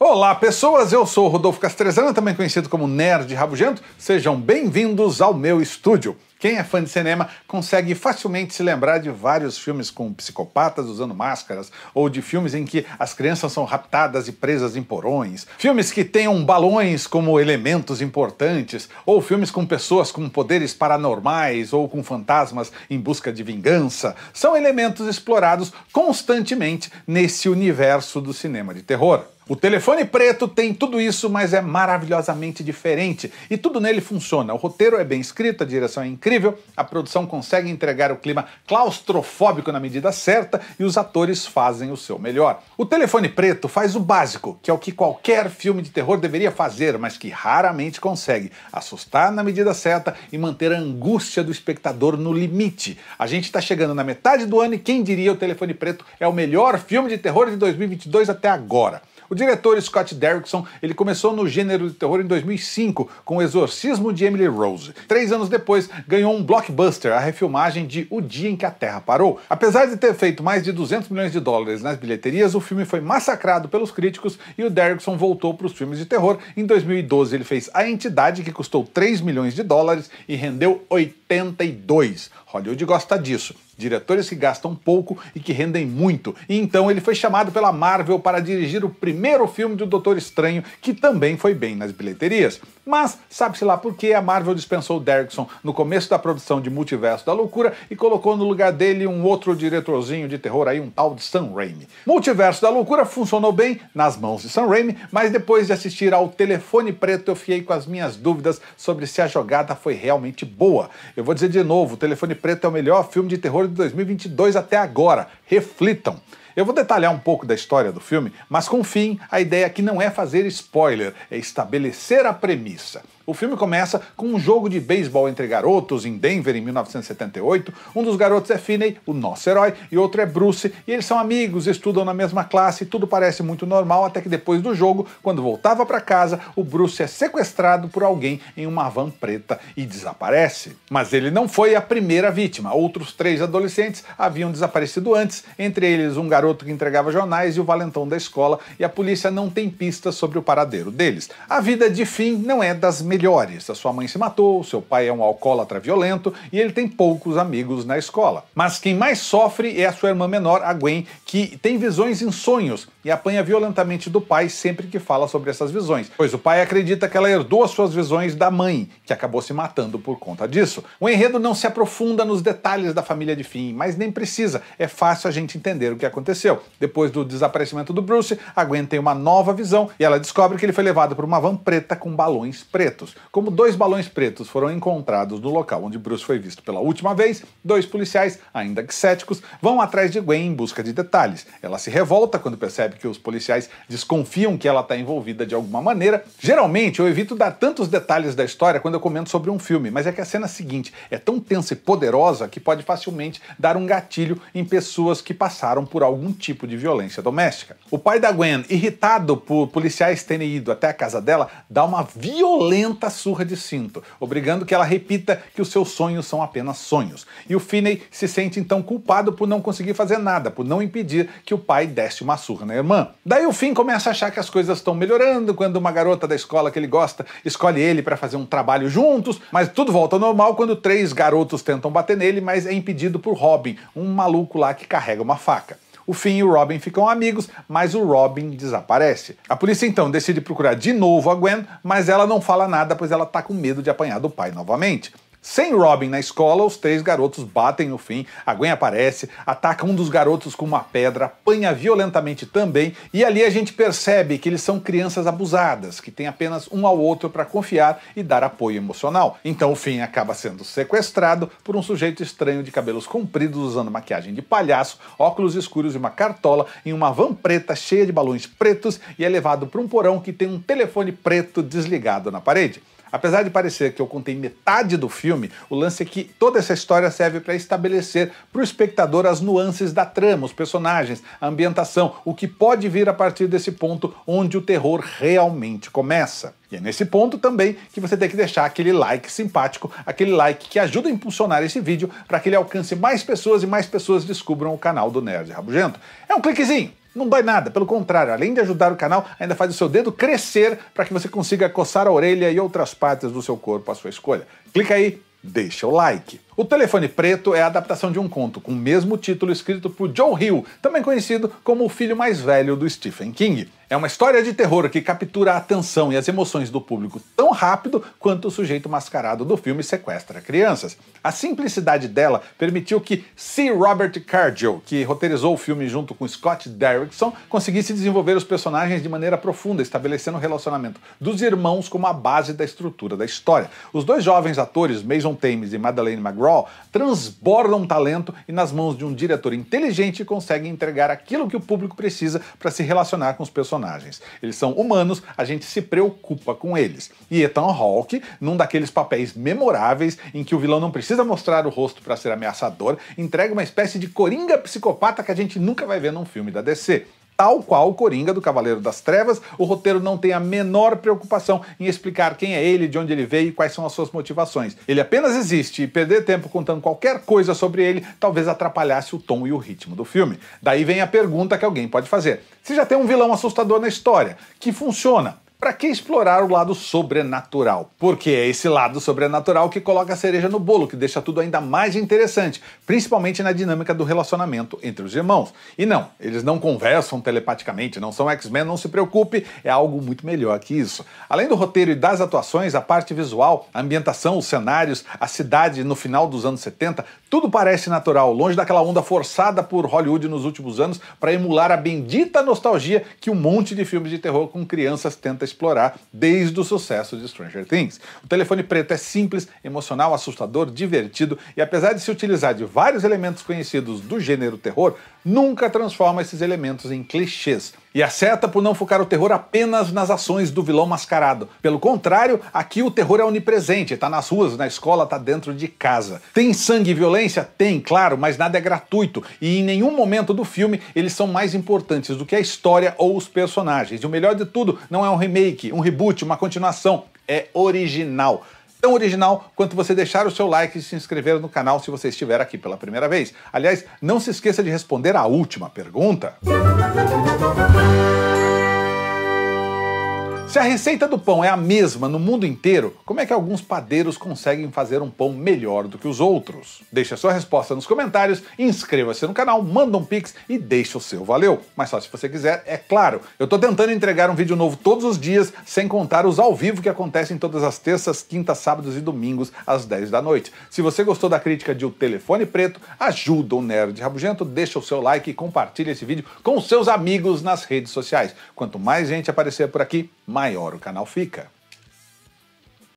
Olá, pessoas! Eu sou Rodolfo Castrezana, também conhecido como Nerd Rabugento. Sejam bem-vindos ao meu estúdio. Quem é fã de cinema consegue facilmente se lembrar de vários filmes com psicopatas usando máscaras, ou de filmes em que as crianças são raptadas e presas em porões, filmes que tenham balões como elementos importantes, ou filmes com pessoas com poderes paranormais ou com fantasmas em busca de vingança. São elementos explorados constantemente nesse universo do cinema de terror. O telefone preto tem tudo isso, mas é maravilhosamente diferente. E tudo nele funciona. O roteiro é bem escrito, a direção é incrível incrível, a produção consegue entregar o clima claustrofóbico na medida certa e os atores fazem o seu melhor. O Telefone Preto faz o básico, que é o que qualquer filme de terror deveria fazer, mas que raramente consegue: assustar na medida certa e manter a angústia do espectador no limite. A gente está chegando na metade do ano e quem diria o Telefone Preto é o melhor filme de terror de 2022 até agora. O diretor Scott Derrickson ele começou no gênero de terror em 2005 com O Exorcismo de Emily Rose. Três anos depois, ganhou um blockbuster, a refilmagem de O Dia em que a Terra Parou. Apesar de ter feito mais de 200 milhões de dólares nas bilheterias, o filme foi massacrado pelos críticos e o Derrickson voltou para os filmes de terror. Em 2012, ele fez A Entidade, que custou 3 milhões de dólares e rendeu 80 72. Hollywood gosta disso. Diretores que gastam pouco e que rendem muito. E então ele foi chamado pela Marvel para dirigir o primeiro filme do Doutor Estranho, que também foi bem nas bilheterias. Mas sabe-se lá por que a Marvel dispensou Derrickson no começo da produção de Multiverso da Loucura e colocou no lugar dele um outro diretorzinho de terror aí, um tal de Sam Raimi. Multiverso da Loucura funcionou bem nas mãos de Sam Raimi, mas depois de assistir ao Telefone Preto eu fiquei com as minhas dúvidas sobre se a jogada foi realmente boa. Eu eu vou dizer de novo: O Telefone Preto é o melhor filme de terror de 2022 até agora. Reflitam. Eu vou detalhar um pouco da história do filme, mas com fim, a ideia aqui não é fazer spoiler, é estabelecer a premissa. O filme começa com um jogo de beisebol entre garotos em Denver em 1978. Um dos garotos é Finney, o nosso herói, e outro é Bruce, e eles são amigos, estudam na mesma classe, tudo parece muito normal até que depois do jogo, quando voltava para casa, o Bruce é sequestrado por alguém em uma van preta e desaparece. Mas ele não foi a primeira vítima. Outros três adolescentes haviam desaparecido antes, entre eles um garoto que entregava jornais e o valentão da escola, e a polícia não tem pistas sobre o paradeiro deles. A vida de Finn não é das melhores. A sua mãe se matou, seu pai é um alcoólatra violento e ele tem poucos amigos na escola. Mas quem mais sofre é a sua irmã menor, a Gwen, que tem visões em sonhos e apanha violentamente do pai sempre que fala sobre essas visões, pois o pai acredita que ela herdou as suas visões da mãe, que acabou se matando por conta disso. O enredo não se aprofunda nos detalhes da família de Finn, mas nem precisa, é fácil a gente entender o que aconteceu. Depois do desaparecimento do Bruce, a Gwen tem uma nova visão e ela descobre que ele foi levado por uma van preta com balões pretos pretos. Como dois balões pretos foram encontrados no local onde Bruce foi visto pela última vez, dois policiais, ainda que céticos, vão atrás de Gwen em busca de detalhes. Ela se revolta quando percebe que os policiais desconfiam que ela está envolvida de alguma maneira. Geralmente eu evito dar tantos detalhes da história quando eu comento sobre um filme, mas é que a cena seguinte é tão tensa e poderosa que pode facilmente dar um gatilho em pessoas que passaram por algum tipo de violência doméstica. O pai da Gwen, irritado por policiais terem ido até a casa dela, dá uma violenta violenta surra de cinto, obrigando que ela repita que os seus sonhos são apenas sonhos. E o Finney se sente então culpado por não conseguir fazer nada, por não impedir que o pai desse uma surra na irmã. Daí o Finn começa a achar que as coisas estão melhorando quando uma garota da escola que ele gosta escolhe ele para fazer um trabalho juntos, mas tudo volta ao normal quando três garotos tentam bater nele, mas é impedido por Robin, um maluco lá que carrega uma faca. O Finn e o Robin ficam amigos, mas o Robin desaparece. A polícia então decide procurar de novo a Gwen, mas ela não fala nada, pois ela tá com medo de apanhar do pai novamente. Sem Robin na escola, os três garotos batem no fim, a Gwen aparece, ataca um dos garotos com uma pedra, apanha violentamente também, e ali a gente percebe que eles são crianças abusadas, que têm apenas um ao outro para confiar e dar apoio emocional. Então o fim acaba sendo sequestrado por um sujeito estranho de cabelos compridos usando maquiagem de palhaço, óculos escuros e uma cartola em uma van preta cheia de balões pretos e é levado para um porão que tem um telefone preto desligado na parede. Apesar de parecer que eu contei metade do filme, o lance é que toda essa história serve para estabelecer para o espectador as nuances da trama, os personagens, a ambientação, o que pode vir a partir desse ponto onde o terror realmente começa. E é nesse ponto também que você tem que deixar aquele like simpático, aquele like que ajuda a impulsionar esse vídeo para que ele alcance mais pessoas e mais pessoas descubram o canal do Nerd Rabugento. É um cliquezinho! Não dói nada, pelo contrário, além de ajudar o canal, ainda faz o seu dedo crescer para que você consiga coçar a orelha e outras partes do seu corpo à sua escolha. Clica aí, deixa o like. O Telefone Preto é a adaptação de um conto com o mesmo título escrito por John Hill, também conhecido como o filho mais velho do Stephen King. É uma história de terror que captura a atenção e as emoções do público tão rápido quanto o sujeito mascarado do filme sequestra crianças. A simplicidade dela permitiu que C. Robert Cargill, que roteirizou o filme junto com Scott Derrickson, conseguisse desenvolver os personagens de maneira profunda, estabelecendo o relacionamento dos irmãos como a base da estrutura da história. Os dois jovens atores, Mason Thames e Madeleine McGraw, transbordam talento e, nas mãos de um diretor inteligente, conseguem entregar aquilo que o público precisa para se relacionar com os personagens personagens. Eles são humanos, a gente se preocupa com eles. E Ethan Hawke, num daqueles papéis memoráveis em que o vilão não precisa mostrar o rosto para ser ameaçador, entrega uma espécie de coringa psicopata que a gente nunca vai ver num filme da DC. Tal qual o Coringa do Cavaleiro das Trevas, o roteiro não tem a menor preocupação em explicar quem é ele, de onde ele veio e quais são as suas motivações. Ele apenas existe e perder tempo contando qualquer coisa sobre ele talvez atrapalhasse o tom e o ritmo do filme. Daí vem a pergunta que alguém pode fazer: se já tem um vilão assustador na história, que funciona, para que explorar o lado sobrenatural? Porque é esse lado sobrenatural que coloca a cereja no bolo, que deixa tudo ainda mais interessante, principalmente na dinâmica do relacionamento entre os irmãos. E não, eles não conversam telepaticamente, não são X-Men, não se preocupe, é algo muito melhor que isso. Além do roteiro e das atuações, a parte visual, a ambientação, os cenários, a cidade no final dos anos 70, tudo parece natural, longe daquela onda forçada por Hollywood nos últimos anos para emular a bendita nostalgia que um monte de filmes de terror com crianças tenta explorar desde o sucesso de Stranger Things. O telefone preto é simples, emocional, assustador, divertido e, apesar de se utilizar de vários elementos conhecidos do gênero terror, nunca transforma esses elementos em clichês. E acerta por não focar o terror apenas nas ações do vilão mascarado. Pelo contrário, aqui o terror é onipresente, tá nas ruas, na escola, tá dentro de casa. Tem sangue e violência? Tem, claro, mas nada é gratuito. E em nenhum momento do filme eles são mais importantes do que a história ou os personagens. E o melhor de tudo, não é um remake, um reboot, uma continuação. É original tão original quanto você deixar o seu like e se inscrever no canal se você estiver aqui pela primeira vez. Aliás, não se esqueça de responder a última pergunta. Se a receita do pão é a mesma no mundo inteiro, como é que alguns padeiros conseguem fazer um pão melhor do que os outros? Deixe a sua resposta nos comentários, inscreva-se no canal, manda um pix e deixe o seu valeu. Mas só se você quiser, é claro. Eu tô tentando entregar um vídeo novo todos os dias, sem contar os ao vivo que acontecem todas as terças, quintas, sábados e domingos às 10 da noite. Se você gostou da crítica de O Telefone Preto, ajuda o Nerd Rabugento, deixa o seu like e compartilha esse vídeo com seus amigos nas redes sociais. Quanto mais gente aparecer por aqui, maior o canal fica.